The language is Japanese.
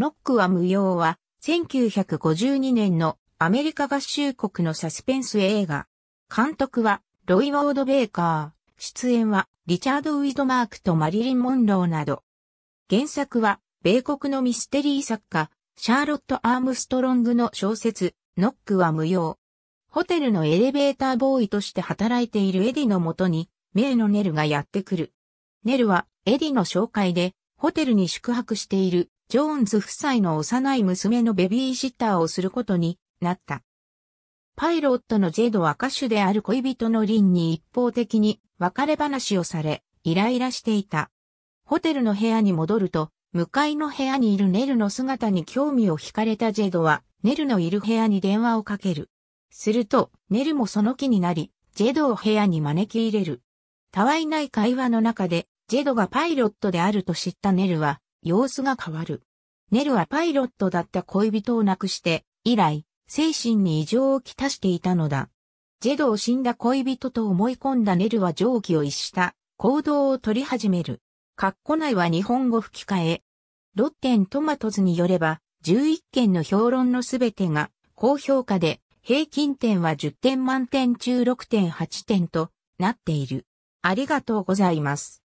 ノックは無用は、1952年のアメリカ合衆国のサスペンス映画。監督は、ロイ・ウォード・ベーカー。出演は、リチャード・ウィドマークとマリリン・モンローなど。原作は、米国のミステリー作家、シャーロット・アームストロングの小説、ノックは無用。ホテルのエレベーターボーイとして働いているエディのもとに、名のネルがやってくる。ネルは、エディの紹介で、ホテルに宿泊しているジョーンズ夫妻の幼い娘のベビーシッターをすることになった。パイロットのジェドは歌手である恋人のリンに一方的に別れ話をされ、イライラしていた。ホテルの部屋に戻ると、向かいの部屋にいるネルの姿に興味を惹かれたジェドは、ネルのいる部屋に電話をかける。すると、ネルもその気になり、ジェドを部屋に招き入れる。たわいない会話の中で、ジェドがパイロットであると知ったネルは、様子が変わる。ネルはパイロットだった恋人を亡くして、以来、精神に異常をきたしていたのだ。ジェドを死んだ恋人と思い込んだネルは上記を逸した行動を取り始める。カッコ内は日本語吹き替え。ロッテントマトズによれば、11件の評論のすべてが高評価で、平均点は10点満点中6.8点となっている。ありがとうございます。